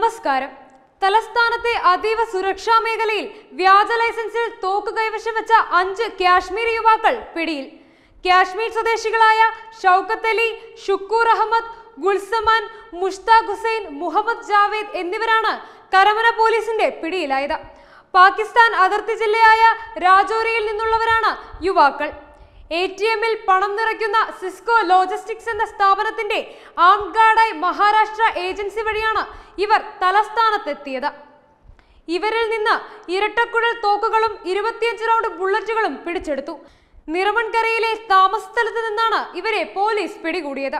നമസ്കാരം തലസ്ഥാനത്തെ അതീവ സുരക്ഷാ മേഖലയിൽ വ്യാജ ലൈസൻസിൽ തോക്ക് കൈവശം വെച്ച അഞ്ച് കാശ്മീരി യുവാക്കൾ പിടിയിൽ കാശ്മീർ സ്വദേശികളായ ഷൗക്കത്ത് അലി ഷുക്കൂർ അഹമ്മദ് ഗുൽസമാൻ മുഷ്താഖ് ഹുസൈൻ മുഹമ്മദ് ജാവേദ് എന്നിവരാണ് കരമന പോലീസിന്റെ പിടിയിലായത് പാകിസ്ഥാൻ അതിർത്തി ജില്ലയായ രാജോറിയിൽ നിന്നുള്ളവരാണ് യുവാക്കൾ എ ടി എമ്മിൽ പണം നിറയ്ക്കുന്ന സിസ്കോ ലോജിസ്റ്റിക്സ് എന്ന സ്ഥാപനത്തിന്റെ ആംഗാഡായി മഹാരാഷ്ട്ര ഏജൻസി വഴിയാണ് ഇവർ തലസ്ഥാനത്തെത്തിയത് ഇവരിൽ നിന്ന് ഇരട്ടക്കുഴൽ തോക്കുകളും ഇരുപത്തിയഞ്ച് റൗണ്ട് ബുള്ളറ്റുകളും പിടിച്ചെടുത്തു നിറവൺകരയിലെ താമസസ്ഥലത്ത് നിന്നാണ് ഇവരെ പോലീസ് പിടികൂടിയത്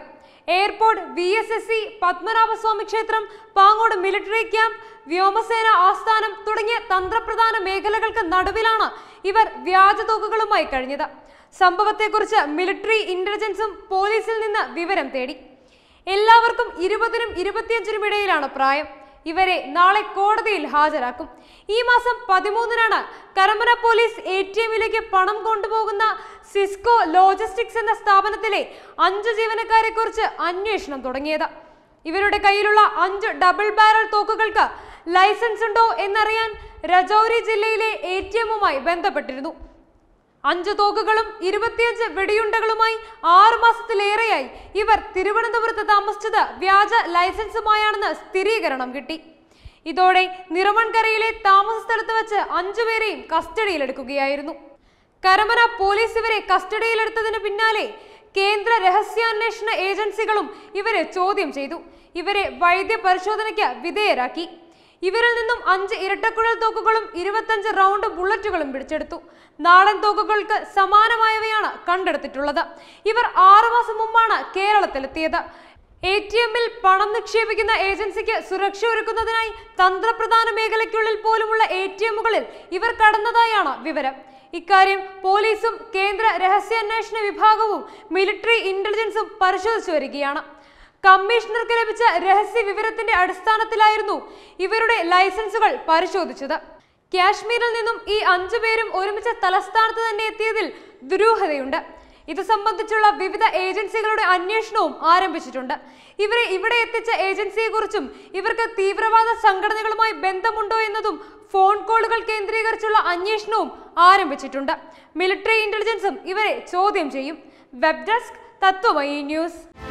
airport V S S C Padmanabhaswamy ക്ഷേത്രം പാങ്ങോട് മിലിറ്ററി ക്യാമ്പ് വ്യോമസേന ആസ്ഥാനം തുടങ്ങിയ തന്ത്രപ്രധാന മേഖലകൾക്ക് നടുവിലാണ് ഇവർ വ്യാജ തോക്കുകളുമായി കഴിഞ്ഞത് സംഭവത്തെക്കുറിച്ച് മിലിറ്ററി ഇന്റലിജൻസും പോലീസിൽ നിന്ന് വിവരം തേടി എല്ലാവർക്കും ഇരുപതിനും ഇരുപത്തിയഞ്ചിനും ഇടയിലാണ് പ്രായം ഇവരെ നാളെ കോടതിയിൽ ഹാജരാക്കും ഈ മാസം പതിമൂന്നിനാണ് കരമന പോലീസ് എ ടി എമ്മിലേക്ക് പണം കൊണ്ടുപോകുന്ന സിസ്കോ ലോജിസ്റ്റിക്സ് എന്ന സ്ഥാപനത്തിലെ അഞ്ച് ജീവനക്കാരെ കുറിച്ച് അന്വേഷണം തുടങ്ങിയത് ഇവരുടെ കയ്യിലുള്ള അഞ്ച് ഡബിൾ ബാരൽ തോക്കുകൾക്ക് ലൈസൻസ് ഉണ്ടോ എന്നറിയാൻ രജൌരി ജില്ലയിലെ എ ടി എമ്മുമായി ബന്ധപ്പെട്ടിരുന്നു അഞ്ച് തോക്കുകളും ഇരുപത്തിയഞ്ച് വെടിയുണ്ടകളുമായി ആറു മാസത്തിലേറെയായി ഇവർ തിരുവനന്തപുരത്ത് താമസിച്ചത് വ്യാജ ലൈസൻസുമായാണെന്ന് സ്ഥിരീകരണം കിട്ടി ഇതോടെ നിറവൺകരയിലെ താമസ സ്ഥലത്ത് വെച്ച് അഞ്ചുപേരെയും കസ്റ്റഡിയിലെടുക്കുകയായിരുന്നു കരമന പോലീസ് ഇവരെ കസ്റ്റഡിയിലെടുത്തതിന് പിന്നാലെ കേന്ദ്ര രഹസ്യാന്വേഷണ ഏജൻസികളും ഇവരെ ചോദ്യം ചെയ്തു ഇവരെ വൈദ്യ പരിശോധനയ്ക്ക് വിധേയരാക്കി ഇവരിൽ നിന്നും അഞ്ച് ഇരട്ടക്കുഴൽ തോക്കുകളും ഇരുപത്തഞ്ച് റൗണ്ട് ബുള്ളറ്റുകളും പിടിച്ചെടുത്തു നാടൻ തോക്കുകൾക്ക് സമാനമായവയാണ് കണ്ടെടുത്തിട്ടുള്ളത് ഇവർ ആറുമാസം മുമ്പാണ് കേരളത്തിലെത്തിയത് എ ടി എമ്മിൽ പണം നിക്ഷേപിക്കുന്ന ഏജൻസിക്ക് സുരക്ഷ ഒരുക്കുന്നതിനായി തന്ത്രപ്രധാന മേഖലയ്ക്കുള്ളിൽ പോലുമുള്ള എ ടി എമ്മുകളിൽ ഇവർ കടന്നതായാണ് വിവരം ഇക്കാര്യം പോലീസും കേന്ദ്ര രഹസ്യാന്വേഷണ വിഭാഗവും മിലിറ്ററി ഇന്റലിജൻസും പരിശോധിച്ചു വരികയാണ് കമ്മീഷണർക്ക് ലഭിച്ച രഹസ്യ വിവരത്തിന്റെ അടിസ്ഥാനത്തിലായിരുന്നു ഇവരുടെ ലൈസൻസുകൾ പരിശോധിച്ചത് കാശ്മീരിൽ നിന്നും ഈ അഞ്ചു പേരും ഒരുമിച്ച് തലസ്ഥാനത്ത് തന്നെ എത്തിയതിൽ ദുരൂഹതയുണ്ട് ഇത് സംബന്ധിച്ചുള്ള വിവിധ ഏജൻസികളുടെ അന്വേഷണവും ആരംഭിച്ചിട്ടുണ്ട് ഇവരെ ഇവിടെ എത്തിച്ച ഏജൻസിയെക്കുറിച്ചും ഇവർക്ക് തീവ്രവാദ സംഘടനകളുമായി ബന്ധമുണ്ടോ എന്നതും ഫോൺ കോളുകൾ കേന്ദ്രീകരിച്ചുള്ള അന്വേഷണവും ആരംഭിച്ചിട്ടുണ്ട് മിലിറ്ററി ഇന്റലിജൻസും ഇവരെ ചോദ്യം ചെയ്യും വെബ് ഡെസ്ക് തത്വമയി ന്യൂസ്